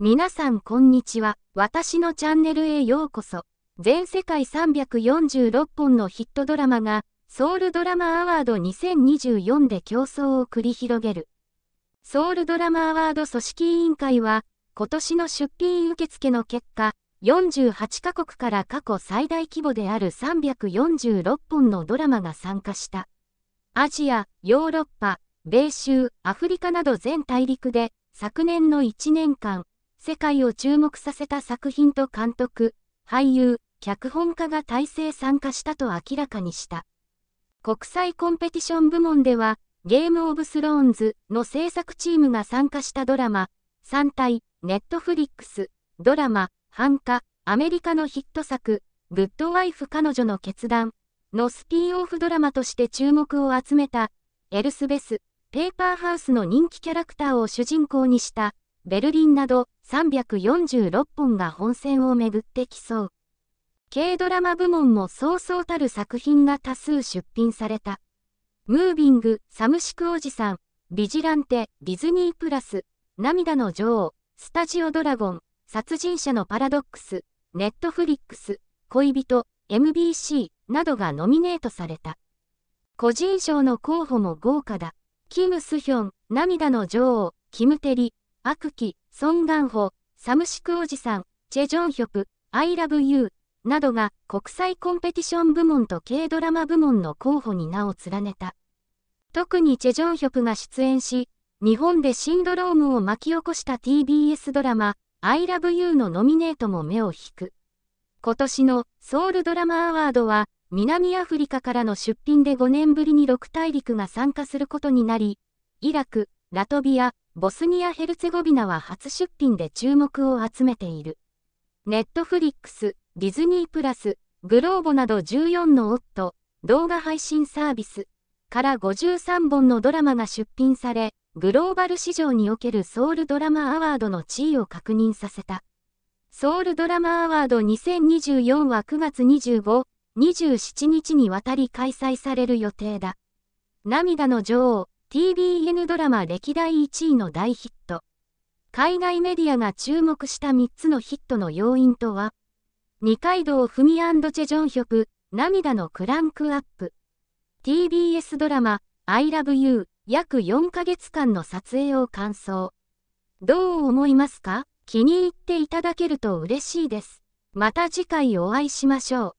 皆さんこんにちは。私のチャンネルへようこそ。全世界346本のヒットドラマが、ソウルドラマアワード2024で競争を繰り広げる。ソウルドラマアワード組織委員会は、今年の出品受付の結果、48カ国から過去最大規模である346本のドラマが参加した。アジア、ヨーロッパ、米州、アフリカなど全大陸で、昨年の1年間、世界を注目させた作品と監督、俳優、脚本家が体制参加したと明らかにした。国際コンペティション部門では、ゲームオブスローンズの制作チームが参加したドラマ、3体、ネットフリックス、ドラマ、繁華、アメリカのヒット作、グッドワイフ彼女の決断のスピンオフドラマとして注目を集めた、エルスベス、ペーパーハウスの人気キャラクターを主人公にした、ベルリンなど346本が本戦をめぐって競う。軽ドラマ部門もそうそうたる作品が多数出品された。ムービング、サムシクおじさん、ビジランテ、ディズニープラス、涙の女王、スタジオドラゴン、殺人者のパラドックス、ネットフリックス、恋人、MBC などがノミネートされた。個人賞の候補も豪華だ。キム・スヒョン、涙の女王、キム・テリ、アクキ、ソン・ガンホ、サムシクおじさん、チェ・ジョンヒョプ、アイ・ラブ・ユー、などが国際コンペティション部門と軽ドラマ部門の候補に名を連ねた。特にチェ・ジョンヒョプが出演し、日本でシンドロームを巻き起こした TBS ドラマ、アイ・ラブ・ユーのノミネートも目を引く。今年のソウルドラマアワードは、南アフリカからの出品で5年ぶりに6大陸が参加することになり、イラク、ラトビア、ボスニア・ヘルツェゴビナは初出品で注目を集めている。ネットフリックス、ディズニープラス、グローボなど14のオット、動画配信サービスから53本のドラマが出品され、グローバル市場におけるソウルドラマアワードの地位を確認させた。ソウルドラマアワード2024は9月25、27日にわたり開催される予定だ。涙の女王、TBN ドラマ歴代1位の大ヒット。海外メディアが注目した3つのヒットの要因とは、二階堂ふみチェジョンヒョク、涙のクランクアップ。TBS ドラマ、I love you 約4ヶ月間の撮影を完走。どう思いますか気に入っていただけると嬉しいです。また次回お会いしましょう。